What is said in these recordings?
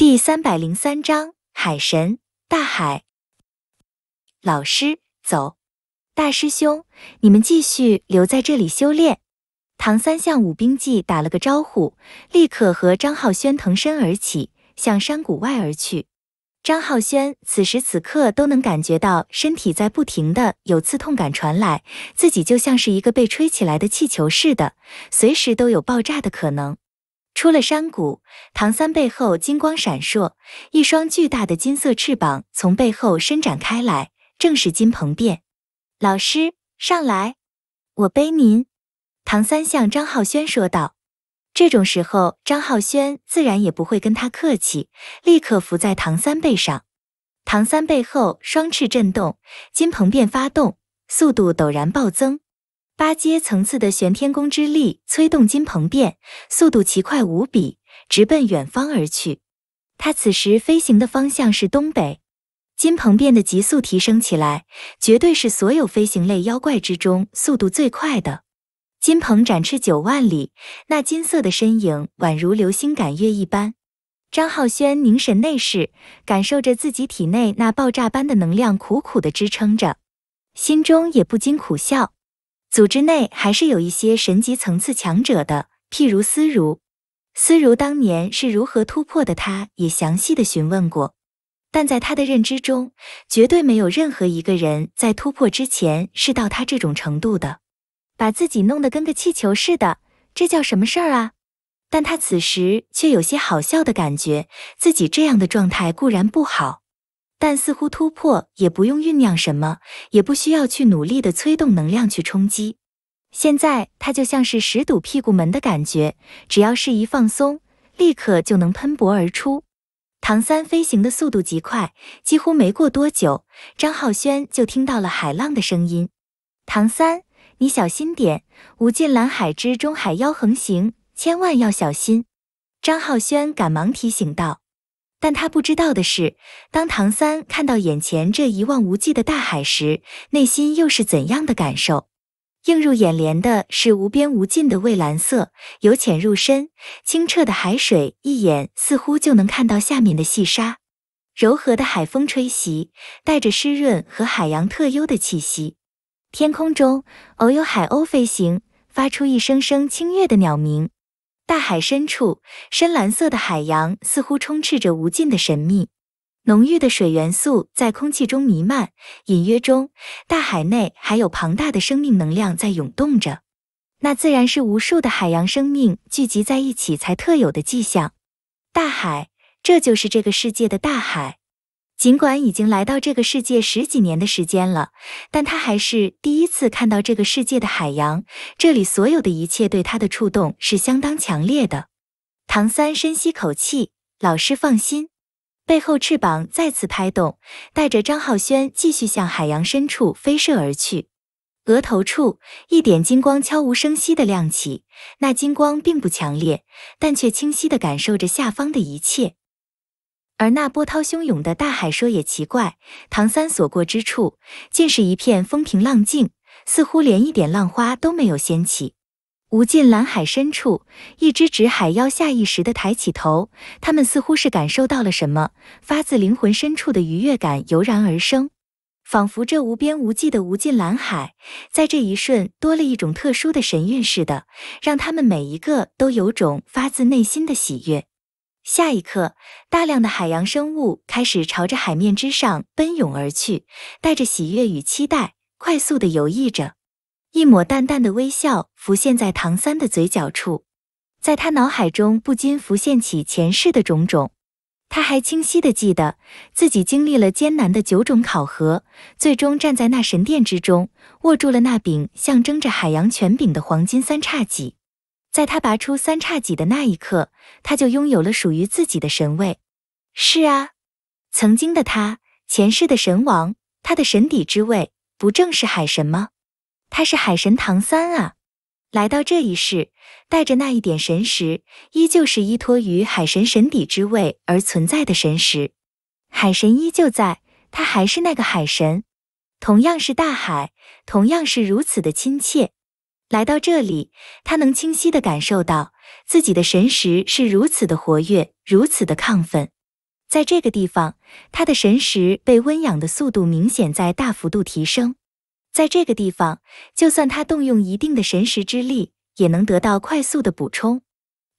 第三百零三章海神大海，老师走，大师兄，你们继续留在这里修炼。唐三向武冰纪打了个招呼，立刻和张浩轩腾身而起，向山谷外而去。张浩轩此时此刻都能感觉到身体在不停的有刺痛感传来，自己就像是一个被吹起来的气球似的，随时都有爆炸的可能。出了山谷，唐三背后金光闪烁，一双巨大的金色翅膀从背后伸展开来，正是金鹏变。老师上来，我背您。唐三向张浩轩说道。这种时候，张浩轩自然也不会跟他客气，立刻伏在唐三背上。唐三背后双翅震动，金鹏变发动，速度陡然暴增。八阶层次的玄天功之力催动金鹏变，速度奇快无比，直奔远方而去。他此时飞行的方向是东北，金鹏变的急速提升起来，绝对是所有飞行类妖怪之中速度最快的。金鹏展翅九万里，那金色的身影宛如流星赶月一般。张浩轩凝神内视，感受着自己体内那爆炸般的能量，苦苦的支撑着，心中也不禁苦笑。组织内还是有一些神级层次强者的，譬如思如。思如当年是如何突破的，他也详细的询问过。但在他的认知中，绝对没有任何一个人在突破之前是到他这种程度的，把自己弄得跟个气球似的，这叫什么事儿啊？但他此时却有些好笑的感觉，自己这样的状态固然不好。但似乎突破也不用酝酿什么，也不需要去努力的催动能量去冲击。现在它就像是十堵屁股门的感觉，只要是一放松，立刻就能喷薄而出。唐三飞行的速度极快，几乎没过多久，张浩轩就听到了海浪的声音。唐三，你小心点，无尽蓝海之中海妖横行，千万要小心。张浩轩赶忙提醒道。但他不知道的是，当唐三看到眼前这一望无际的大海时，内心又是怎样的感受？映入眼帘的是无边无尽的蔚蓝色，由浅入深，清澈的海水一眼似乎就能看到下面的细沙。柔和的海风吹袭，带着湿润和海洋特有的气息。天空中偶有海鸥飞行，发出一声声清越的鸟鸣。大海深处，深蓝色的海洋似乎充斥着无尽的神秘，浓郁的水元素在空气中弥漫。隐约中，大海内还有庞大的生命能量在涌动着，那自然是无数的海洋生命聚集在一起才特有的迹象。大海，这就是这个世界的大海。尽管已经来到这个世界十几年的时间了，但他还是第一次看到这个世界的海洋。这里所有的一切对他的触动是相当强烈的。唐三深吸口气，老师放心。背后翅膀再次拍动，带着张浩轩继续向海洋深处飞射而去。额头处一点金光悄无声息的亮起，那金光并不强烈，但却清晰的感受着下方的一切。而那波涛汹涌的大海，说也奇怪，唐三所过之处，尽是一片风平浪静，似乎连一点浪花都没有掀起。无尽蓝海深处，一只只海妖下意识地抬起头，他们似乎是感受到了什么，发自灵魂深处的愉悦感油然而生，仿佛这无边无际的无尽蓝海，在这一瞬多了一种特殊的神韵似的，让他们每一个都有种发自内心的喜悦。下一刻，大量的海洋生物开始朝着海面之上奔涌而去，带着喜悦与期待，快速的游弋着。一抹淡淡的微笑浮现在唐三的嘴角处，在他脑海中不禁浮现起前世的种种。他还清晰的记得自己经历了艰难的九种考核，最终站在那神殿之中，握住了那柄象征着海洋权柄的黄金三叉戟。在他拔出三叉戟的那一刻，他就拥有了属于自己的神位。是啊，曾经的他，前世的神王，他的神底之位不正是海神吗？他是海神唐三啊！来到这一世，带着那一点神识，依旧是依托于海神神底之位而存在的神识。海神依旧在，他还是那个海神，同样是大海，同样是如此的亲切。来到这里，他能清晰地感受到自己的神识是如此的活跃，如此的亢奋。在这个地方，他的神识被温养的速度明显在大幅度提升。在这个地方，就算他动用一定的神识之力，也能得到快速的补充。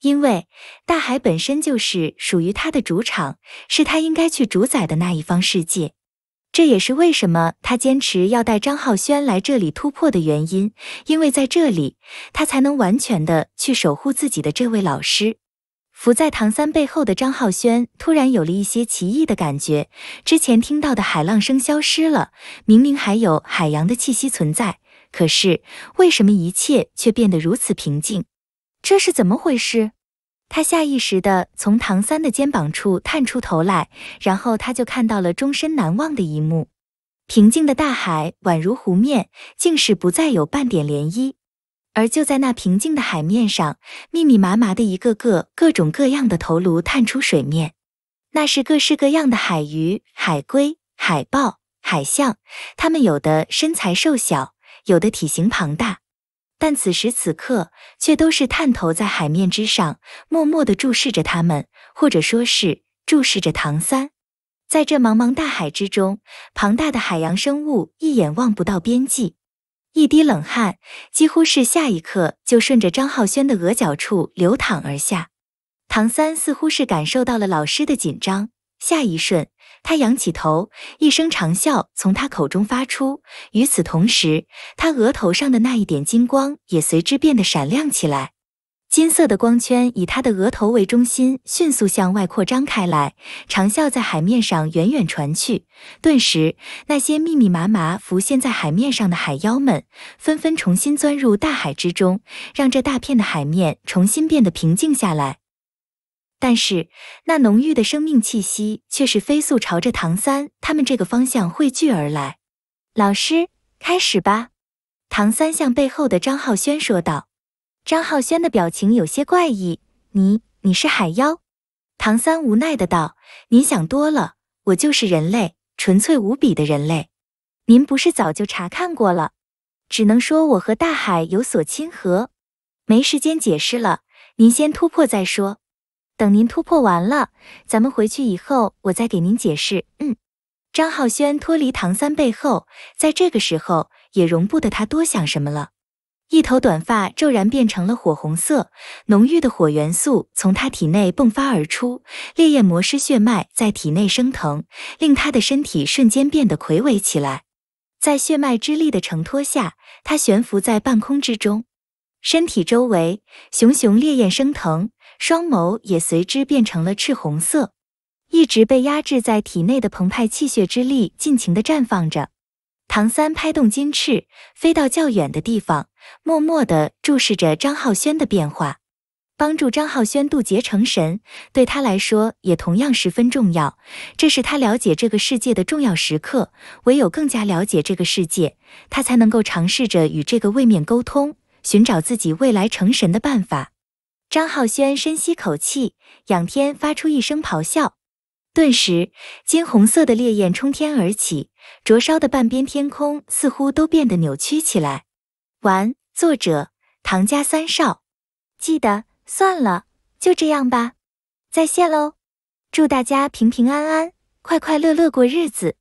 因为大海本身就是属于他的主场，是他应该去主宰的那一方世界。这也是为什么他坚持要带张浩轩来这里突破的原因，因为在这里，他才能完全的去守护自己的这位老师。伏在唐三背后的张浩轩突然有了一些奇异的感觉，之前听到的海浪声消失了，明明还有海洋的气息存在，可是为什么一切却变得如此平静？这是怎么回事？他下意识地从唐三的肩膀处探出头来，然后他就看到了终身难忘的一幕：平静的大海宛如湖面，竟是不再有半点涟漪。而就在那平静的海面上，密密麻麻的一个个各种各样的头颅探出水面，那是各式各样的海鱼、海龟、海豹、海象，它们有的身材瘦小，有的体型庞大。但此时此刻，却都是探头在海面之上，默默地注视着他们，或者说，是注视着唐三。在这茫茫大海之中，庞大的海洋生物一眼望不到边际。一滴冷汗，几乎是下一刻就顺着张浩轩的额角处流淌而下。唐三似乎是感受到了老师的紧张，下一瞬。他仰起头，一声长啸从他口中发出。与此同时，他额头上的那一点金光也随之变得闪亮起来。金色的光圈以他的额头为中心，迅速向外扩张开来。长啸在海面上远远传去，顿时，那些密密麻麻浮现在海面上的海妖们纷纷重新钻入大海之中，让这大片的海面重新变得平静下来。但是，那浓郁的生命气息却是飞速朝着唐三他们这个方向汇聚而来。老师，开始吧。唐三向背后的张浩轩说道。张浩轩的表情有些怪异：“你，你是海妖？”唐三无奈的道：“您想多了，我就是人类，纯粹无比的人类。您不是早就查看过了？只能说我和大海有所亲和。没时间解释了，您先突破再说。”等您突破完了，咱们回去以后，我再给您解释。嗯，张浩轩脱离唐三背后，在这个时候也容不得他多想什么了。一头短发骤然变成了火红色，浓郁的火元素从他体内迸发而出，烈焰魔师血脉在体内升腾，令他的身体瞬间变得魁伟起来。在血脉之力的承托下，他悬浮在半空之中，身体周围熊熊烈焰升腾。双眸也随之变成了赤红色，一直被压制在体内的澎湃气血之力尽情地绽放着。唐三拍动金翅，飞到较远的地方，默默地注视着张浩轩的变化，帮助张浩轩渡劫成神，对他来说也同样十分重要。这是他了解这个世界的重要时刻，唯有更加了解这个世界，他才能够尝试着与这个位面沟通，寻找自己未来成神的办法。张浩轩深吸口气，仰天发出一声咆哮，顿时金红色的烈焰冲天而起，灼烧的半边天空似乎都变得扭曲起来。完，作者唐家三少，记得算了，就这样吧。在线喽，祝大家平平安安，快快乐乐过日子。